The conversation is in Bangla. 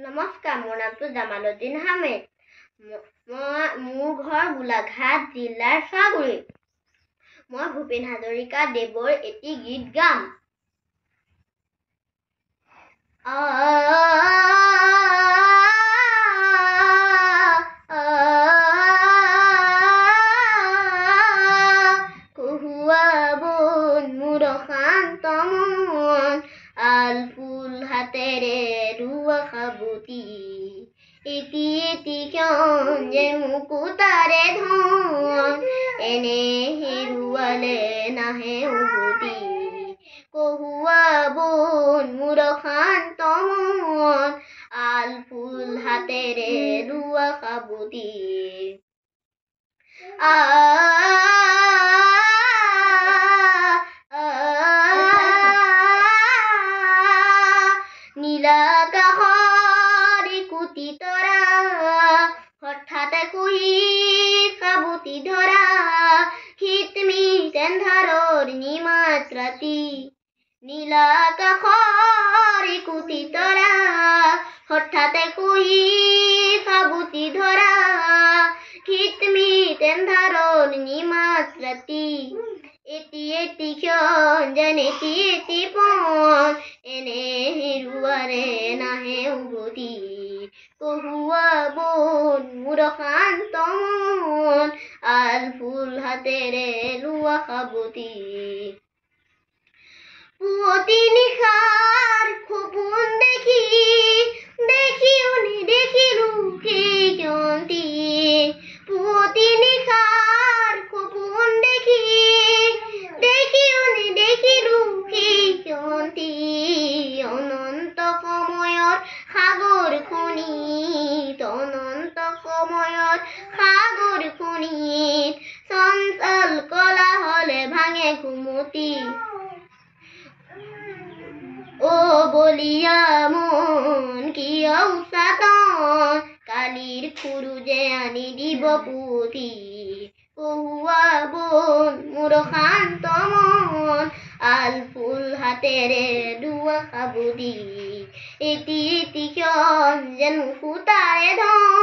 নমস্কাৰ মোৰ নামটো জামালুদ্দিন হামেদ মই মোৰ ঘৰ গোলাঘাট জিলাৰ চাগুৰি মই ভূপেন হাজৰিকা দেৱৰ এটি গীত গাম কহুৱাবন মোৰ মন আল হাতেৰে খাবতি ইতি ইতি যে মুকুতারে ধন এনে হেরুয়ালে নাহে উভতি কহুয়া বোন মুর খান্ত মন আল ফুল হাতেরে রুয়া খাবতি আ কাবুতি তোরা হঠাৎ কুহি কাবুতি ধরা হিতমি সেন্ধারর নিমাত রাতি নীলাকাশর কুতি তোরা হঠাৎ কুহি কাবুতি ধরা হিতমি সেন্ধারর নিমাত রাতি এটি এটি ক্ষণ জানেটি এটি পণ বুরহান তমন আর ফুল হাতে রে লুয়া খাবতি পুয়তি নিখার খোপন দেখি দেখি উনি দেখি রুখে জন্তি পুয়তি নিখার খোপন দেখি দেখি উনি দেখি জন্তি সাগর খুনিত চঞ্চল কলা হলে ভাঙে ঘুমতি ও বলিয়া মন কিয় উচাতন কালির খুরুজে আনি দিব পুথি কহুয়া বন মোর শান্ত মন আল ফুল হাতেৰে দুৱা সাবুদি এটি এটি ক্ষণ যেন সুতাৰে ধন